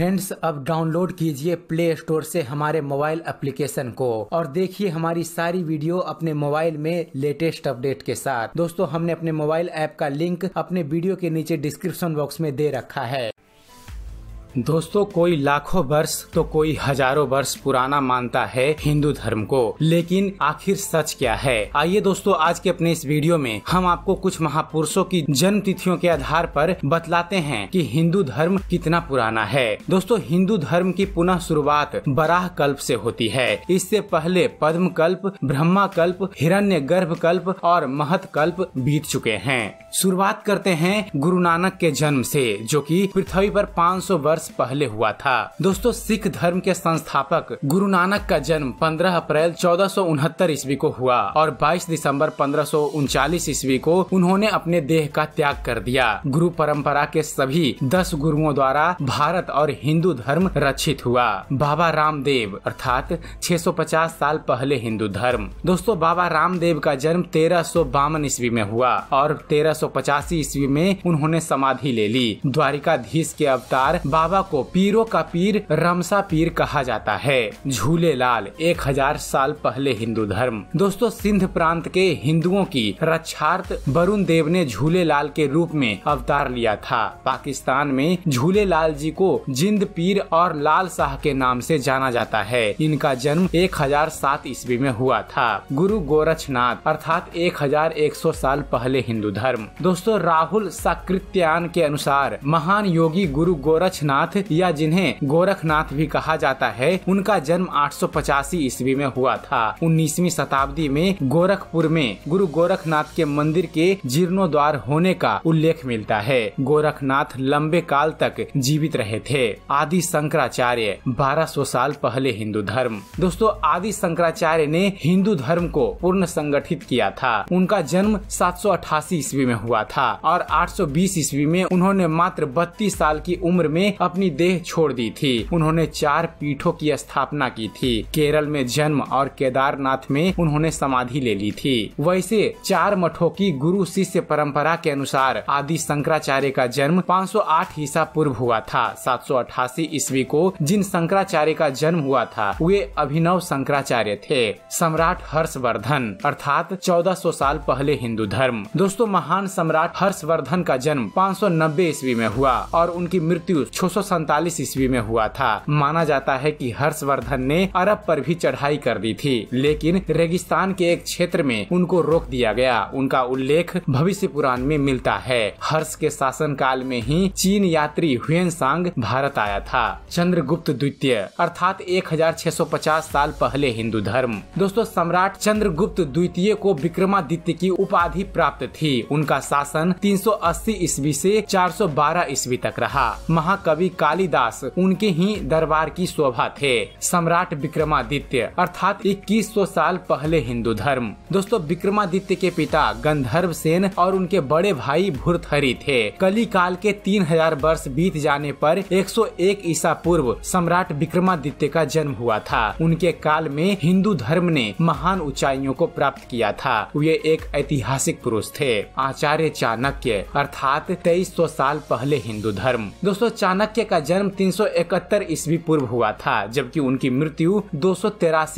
Friends अब download कीजिए play store से हमारे मोबाइल एप्लीकेशन को और देखिए हमारी सारी वीडियो अपने मोबाइल में लेटेस्ट अपडेट के साथ दोस्तों हमने अपने मोबाइल ऐप का लिंक अपने वीडियो के नीचे डिस्क्रिप्शन बॉक्स में दे रखा है दोस्तों कोई लाखों वर्ष तो कोई हजारों वर्ष पुराना मानता है हिंदू धर्म को लेकिन आखिर सच क्या है आइए दोस्तों आज के अपने इस वीडियो में हम आपको कुछ महापुरुषों की जन्म तिथियों के आधार पर बतलाते हैं कि हिंदू धर्म कितना पुराना है दोस्तों हिंदू धर्म की पुनः शुरुआत बराह कल्प से होती है इससे पहले पद्म कल्प ब्रह्मा कल्प हिरण्य गर्भ कल्प और महत कल्प बीत चुके हैं शुरुआत करते हैं गुरु नानक के जन्म से जो कि पृथ्वी पर 500 वर्ष वर्ष पहले हुआ था दोस्तों सिख धर्म के संस्थापक गुरु नानक का जन्म 15 अप्रैल चौदह ईस्वी को हुआ और 22 दिसंबर पंद्रह ईस्वी को उन्होंने अपने देह का त्याग कर दिया गुरु परंपरा के सभी दस गुरुओं द्वारा भारत और हिंदू धर्म रक्षित हुआ बाबा रामदेव अर्थात 650 साल पहले हिंदू धर्म दोस्तों बाबा रामदेव का जन्म तेरह सौ बावन ईस्वी में हुआ और तेरह सौ पचासी ईस्वी में उन्होंने समाधि ले ली द्वारिकाधीश के अवतार बाबा बाबा को पीरों का पीर रमसा पीर कहा जाता है झूले लाल एक हजार साल पहले हिंदू धर्म दोस्तों सिंध प्रांत के हिंदुओं की रक्षार्थ वरुण देव ने झूले लाल के रूप में अवतार लिया था पाकिस्तान में झूले लाल जी को जिंद पीर और लाल शाह के नाम से जाना जाता है इनका जन्म एक हजार सात ईस्वी में हुआ था गुरु गोरक्षनाथ अर्थात एक एक हजार सौ साल पहले हिंदू धर्म दोस्तों राहुल सकृत्यान के अनुसार महान योगी गुरु गोरक्षनाथ गोरखनाथ या जिन्हें गोरखनाथ भी कहा जाता है उनका जन्म आठ ईस्वी में हुआ था उन्नीसवी शताब्दी में गोरखपुर में गुरु गोरखनाथ के मंदिर के जीर्णोद्वार होने का उल्लेख मिलता है गोरखनाथ लंबे काल तक जीवित रहे थे आदि शंकराचार्य 1200 साल पहले हिंदू धर्म दोस्तों आदि शंकराचार्य ने हिंदू धर्म को पूर्ण संगठित किया था उनका जन्म अठासी ईस्वी में हुआ था और 820 ईस्वी में उन्होंने मात्र बत्तीस साल की उम्र में अपनी देह छोड़ दी थी उन्होंने चार पीठों की स्थापना की थी केरल में जन्म और केदारनाथ में उन्होंने समाधि ले ली थी वैसे चार मठों की गुरु शिष्य परंपरा के अनुसार आदि शंकराचार्य का जन्म 508 ईसा पूर्व हुआ था 788 ईस्वी को जिन शंकराचार्य का जन्म हुआ था वे अभिनव शंकराचार्य थे सम्राट हर्षवर्धन अर्थात 1400 साल पहले हिंदू धर्म दोस्तों महान सम्राट हर्षवर्धन का जन्म 590 ईस्वी में हुआ और उनकी मृत्यु छह 1947 ईस्वी में हुआ था माना जाता है कि हर्षवर्धन ने अरब पर भी चढ़ाई कर दी थी लेकिन रेगिस्तान के एक क्षेत्र में उनको रोक दिया गया उनका उल्लेख भविष्य पुराण में मिलता है हर्ष के शासन काल में ही चीन यात्री हुए सांग भारत आया था चंद्रगुप्त द्वितीय अर्थात 1650 साल पहले हिंदू धर्म दोस्तों सम्राट चंद्रगुप्त द्वितीय को विक्रमादित्य की उपाधि प्राप्त थी उनका शासन 380 ईस्वी से 412 ईस्वी तक रहा महाकवि कालिदास उनके ही दरबार की शोभा थे सम्राट विक्रमादित्य अर्थात 2100 साल पहले हिंदू धर्म दोस्तों विक्रमादित्य के पिता गंधर्व सेन और उनके बड़े भाई भूतहरी थे कली काल के 3000 वर्ष बीत जाने पर 101 ईसा पूर्व सम्राट विक्रमादित्य का जन्म हुआ था उनके काल में हिंदू धर्म ने महान ऊंचाइयों को प्राप्त किया था वे एक ऐतिहासिक पुरुष थे आचार्य चाणक्य अर्थात तेईस साल पहले हिंदू धर्म दोस्तों चाणक्य बच्चे का जन्म 371 ईस्वी पूर्व हुआ था जबकि उनकी मृत्यु दो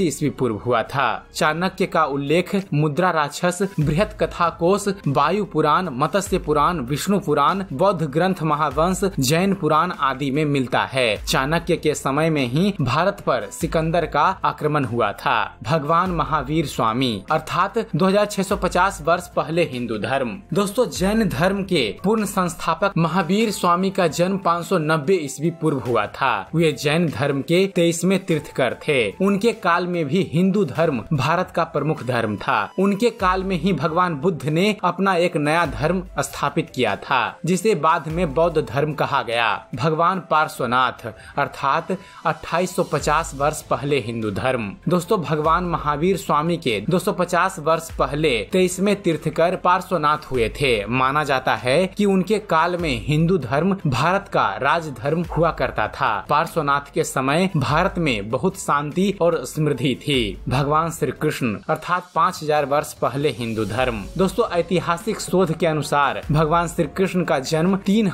ईस्वी पूर्व हुआ था चाणक्य का उल्लेख मुद्रा राक्षस बृहत कथा कोश वायु पुराण मत्स्य पुराण विष्णु पुराण बौद्ध ग्रंथ महावंश जैन पुराण आदि में मिलता है चाणक्य के समय में ही भारत पर सिकंदर का आक्रमण हुआ था भगवान महावीर स्वामी अर्थात 2650 वर्ष पहले हिंदू धर्म दोस्तों जैन धर्म के पूर्ण संस्थापक महावीर स्वामी का जन्म 590 नब्बे ईस्वी पूर्व हुआ था वे जैन धर्म के तेईसवे तीर्थकर थे उनके काल में भी हिंदू धर्म भारत का प्रमुख धर्म था उनके काल में ही भगवान बुद्ध ने अपना एक नया धर्म स्थापित किया था जिसे बाद में बौद्ध धर्म कहा गया भगवान पार्श्वनाथ अर्थात 2850 वर्ष पहले हिंदू धर्म दोस्तों भगवान महावीर स्वामी के 250 वर्ष पहले तेईसवे तीर्थकर पार्श्वनाथ हुए थे माना जाता है कि उनके काल में हिंदू धर्म भारत का राज राजधर्म हुआ करता था पार्श्वनाथ के समय भारत में बहुत शांति और समृद्धि थी भगवान श्री कृष्ण अर्थात पाँच हजार वर्ष पहले हिंदू धर्म दोस्तों ऐतिहासिक शोध के अनुसार भगवान श्री कृष्ण का जन्म तीन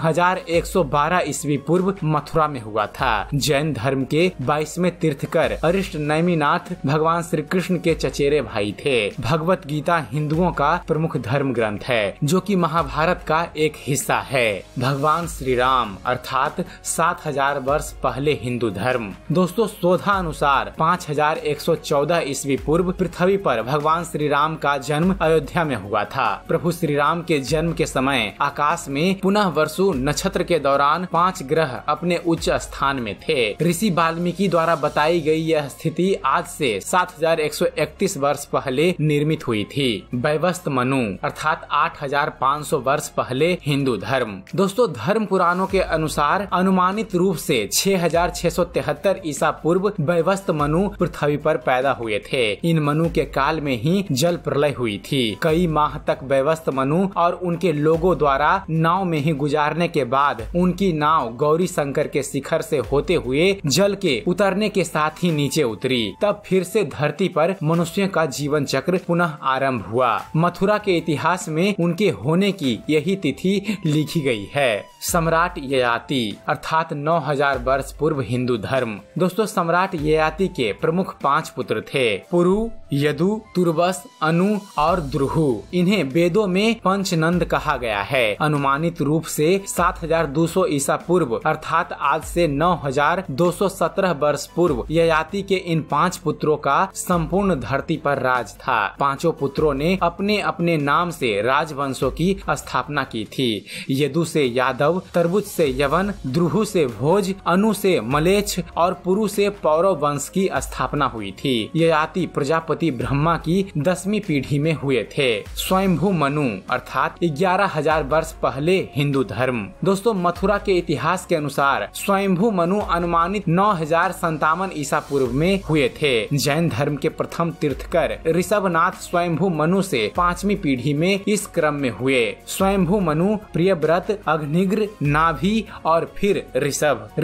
ईस्वी पूर्व मथुरा में हुआ था जैन धर्म के बाईसवें तीर्थकर अरिष्ट नैमीनाथ भगवान श्री कृष्ण के चचेरे भाई थे भगवत गीता हिंदुओं का प्रमुख धर्म ग्रंथ है जो कि महाभारत का एक हिस्सा है भगवान श्री राम अर्थात सात हजार वर्ष पहले हिंदू धर्म दोस्तों शोधा अनुसार पाँच हजार एक सौ चौदह ईस्वी पूर्व पृथ्वी पर भगवान श्री राम का जन्म अयोध्या में हुआ था प्रभु श्री राम के जन्म के समय आकाश में पुनः वर्षु नक्षत्र के दौरान पांच ग्रह अपने उच्च स्थान में थे ऋषि वाल्मीकि द्वारा बताई गई यह स्थिति आज से 7,131 वर्ष पहले निर्मित हुई थी वैवस्त मनु अर्थात 8,500 वर्ष पहले हिंदू धर्म दोस्तों धर्म पुराणों के अनुसार अनुमानित रूप से 6673 ईसा पूर्व वैवस्त मनु पृथ्वी पर पैदा हुए थे इन मनु के काल में ही जल प्रलय हुई थी कई माह तक वैवस्त मनु और उनके लोगों द्वारा नाव में ही गुजारने के बाद उनकी नाव गौरी शंकर के शिखर से होते हुए जल के उतरने के साथ ही नीचे उतरी तब फिर से धरती पर मनुष्य का जीवन चक्र पुनः आरंभ हुआ मथुरा के इतिहास में उनके होने की यही तिथि लिखी गई है सम्राट ययाति अर्थात 9000 वर्ष पूर्व हिंदू धर्म दोस्तों सम्राट ययाति के प्रमुख पांच पुत्र थे पुरु यदु तुर्वस अनु और द्रुहु इन्हें वेदों में पंचनंद कहा गया है अनुमानित रूप से 7200 ईसा पूर्व अर्थात आज से 9217 वर्ष पूर्व ययाति के इन पांच पुत्रों का संपूर्ण धरती पर राज था पांचों पुत्रों ने अपने अपने नाम से राजवंशों की स्थापना की थी यदु से यादव तरबुज से यवन द्रुहु से भोज अनु से मलेच्छ और पुरु से पौरव वंश की स्थापना हुई थी ये आती प्रजापति ब्रह्मा की दसवीं पीढ़ी में हुए थे स्वयंभू मनु अर्थात ग्यारह हजार वर्ष पहले हिंदू धर्म दोस्तों मथुरा के इतिहास के अनुसार स्वयंभू मनु अनुमानित नौ हजार संतावन ईसा पूर्व में हुए थे जैन धर्म के प्रथम तीर्थकर ऋषभनाथ स्वयंभू मनु से पांचवी पीढ़ी में इस क्रम में हुए स्वयंभू मनु प्रिय व्रत अग्निग्र नाभि और फिर फिर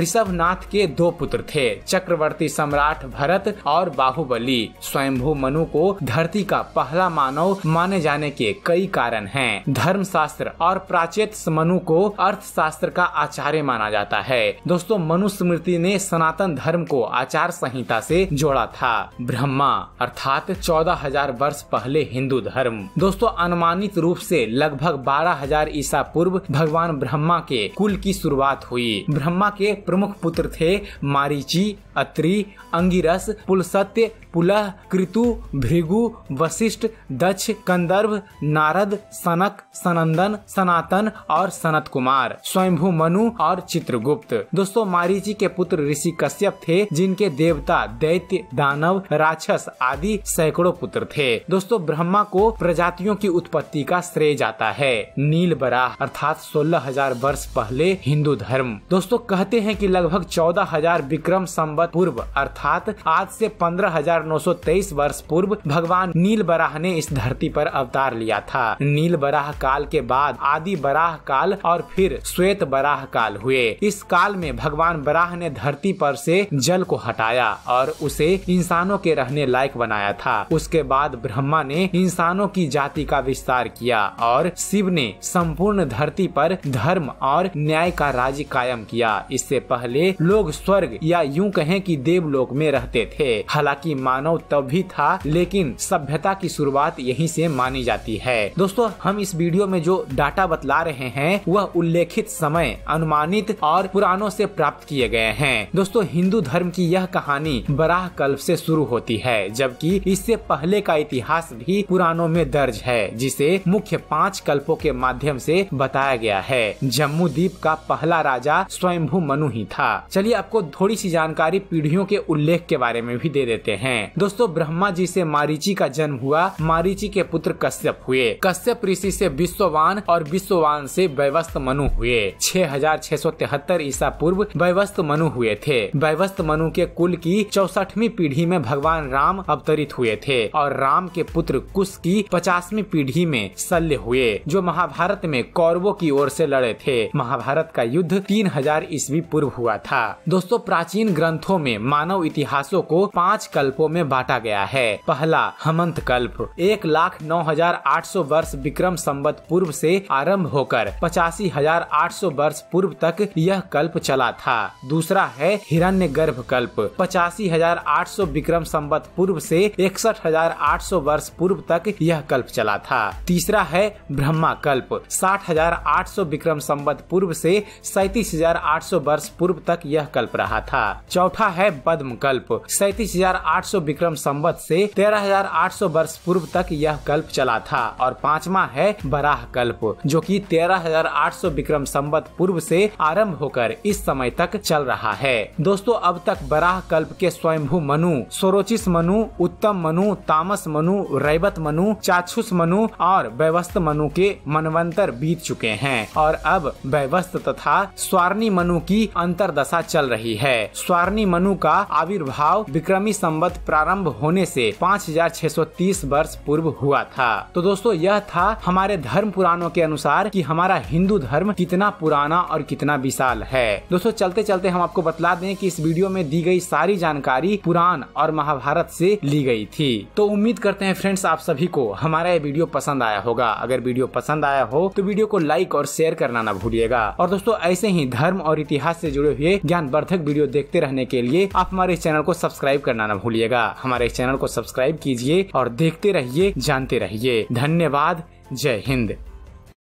ऋषभ नाथ के दो पुत्र थे चक्रवर्ती सम्राट भरत और बाहुबली स्वयंभू मनु को धरती का पहला मानव माने जाने के कई कारण हैं। धर्मशास्त्र और प्राचेत मनु को अर्थशास्त्र का आचार्य माना जाता है दोस्तों मनु स्मृति ने सनातन धर्म को आचार संहिता से जोड़ा था ब्रह्मा अर्थात चौदह हजार वर्ष पहले हिंदू धर्म दोस्तों अनुमानित रूप से लगभग बारह हजार ईसा पूर्व भगवान ब्रह्मा के कुल की शुरुआत हुई ब्रह्मा के प्रमुख पुत्र थे मारीची अत्रि अंगिरस पुलसत्य पुलह कृतु भृगु वशिष्ठ दक्ष कंदर्व नारद सनक सनंदन सनातन और सनत कुमार स्वयंभू मनु और चित्रगुप्त दोस्तों मारीची के पुत्र ऋषि कश्यप थे जिनके देवता दैत्य दानव राक्षस आदि सैकड़ों पुत्र थे दोस्तों ब्रह्मा को प्रजातियों की उत्पत्ति का श्रेय जाता है नील बराह अर्थात सोलह हजार वर्ष पहले हिंदू धर्म दोस्तों कहते हैं कि लगभग चौदह हजार विक्रम संबत पूर्व अर्थात आज से पंद्रह हजार नौ सौ तेईस वर्ष पूर्व भगवान नील बराह ने इस धरती पर अवतार लिया था नील बराह काल के बाद आदि बराह काल और फिर श्वेत बराह काल हुए इस काल में भगवान बराह ने धरती पर से जल को हटाया और उसे इंसानों के रहने लायक बनाया था उसके बाद ब्रह्मा ने इंसानों की जाति का विस्तार किया और शिव ने संपूर्ण धरती पर धर्म और न्याय का राज्य कायम कायम किया इससे पहले लोग स्वर्ग या यूं कहें कि देवलोक में रहते थे हालांकि मानव तब भी था लेकिन सभ्यता की शुरुआत यहीं से मानी जाती है दोस्तों हम इस वीडियो में जो डाटा बतला रहे हैं वह उल्लेखित समय अनुमानित और पुरानों से प्राप्त किए गए हैं दोस्तों हिंदू धर्म की यह कहानी बराह कल्प से शुरू होती है जबकि इससे पहले का इतिहास भी पुरानों में दर्ज है जिसे मुख्य पांच कल्पों के माध्यम से बताया गया है जम्मू द्वीप का पहला राजा राजा स्वयंभू मनु ही था चलिए आपको थोड़ी सी जानकारी पीढ़ियों के उल्लेख के बारे में भी दे देते हैं दोस्तों ब्रह्मा जी से मारीची का जन्म हुआ मारीची के पुत्र कश्यप हुए कश्यप ऋषि से विश्ववान और विश्ववान से वैवस्त मनु हुए छह हजार छह सौ तिहत्तर ईसा पूर्व वैवस्त मनु हुए थे वैवस्त मनु के कुल की चौसठवीं पीढ़ी में भगवान राम अवतरित हुए थे और राम के पुत्र कुश की पचासवी पीढ़ी में शल्य हुए जो महाभारत में कौरवों की ओर से लड़े थे महाभारत का युद्ध तीन तीन हजार ईस्वी पूर्व हुआ था दोस्तों प्राचीन ग्रंथों में मानव इतिहासों को पाँच कल्पों में बांटा गया है पहला हमंत कल्प एक लाख नौ हजार आठ सौ वर्ष विक्रम संबत पूर्व से आरंभ होकर पचासी हजार आठ सौ वर्ष पूर्व तक यह कल्प चला था दूसरा है हिरण्य गर्भ कल्प पचासी हजार आठ सौ विक्रम संबत पूर्व से इकसठ हजार आठ सौ वर्ष पूर्व तक यह कल्प चला था तीसरा है ब्रह्मा कल्प साठ हजार आठ सौ विक्रम संबत पूर्व से सैतीस 37,800 वर्ष पूर्व तक यह कल्प रहा था चौथा है पद्म कल्प सैतीस विक्रम संवत से 13,800 वर्ष पूर्व तक यह कल्प चला था और पांचवा है बराह कल्प जो कि 13,800 विक्रम संवत पूर्व से आरंभ होकर इस समय तक चल रहा है दोस्तों अब तक बराह कल्प के स्वयंभू मनु सोरोचिस मनु उत्तम मनु तामस मनु रैवत मनु चाक्षुष मनु और व्यवस्थ मनु के मनवंतर बीत चुके हैं और अब व्यवस्थ तथा स्वा स्वर्णी मनु की अंतरदशा चल रही है स्वर्णी मनु का आविर्भाव विक्रमी संबत प्रारंभ होने से 5630 वर्ष पूर्व हुआ था तो दोस्तों यह था हमारे धर्म पुराणों के अनुसार कि हमारा हिंदू धर्म कितना पुराना और कितना विशाल है दोस्तों चलते चलते हम आपको बतला दें कि इस वीडियो में दी गई सारी जानकारी पुराण और महाभारत से ली गई थी तो उम्मीद करते हैं फ्रेंड्स आप सभी को हमारा ये वीडियो पसंद आया होगा अगर वीडियो पसंद आया हो तो वीडियो को लाइक और शेयर करना ना भूलिएगा और दोस्तों ऐसे ही धर्म और इतिहास से जुड़े हुए ज्ञान वर्धक वीडियो देखते रहने के लिए आप हमारे चैनल को सब्सक्राइब करना न भूलिएगा हमारे चैनल को सब्सक्राइब कीजिए और देखते रहिए जानते रहिए धन्यवाद जय हिंद